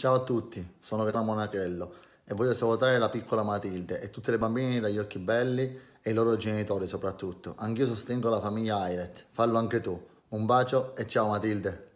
Ciao a tutti, sono Vera Monachello e voglio salutare la piccola Matilde e tutte le bambine dagli occhi belli e i loro genitori soprattutto. Anch'io sostengo la famiglia Airet, fallo anche tu. Un bacio e ciao Matilde.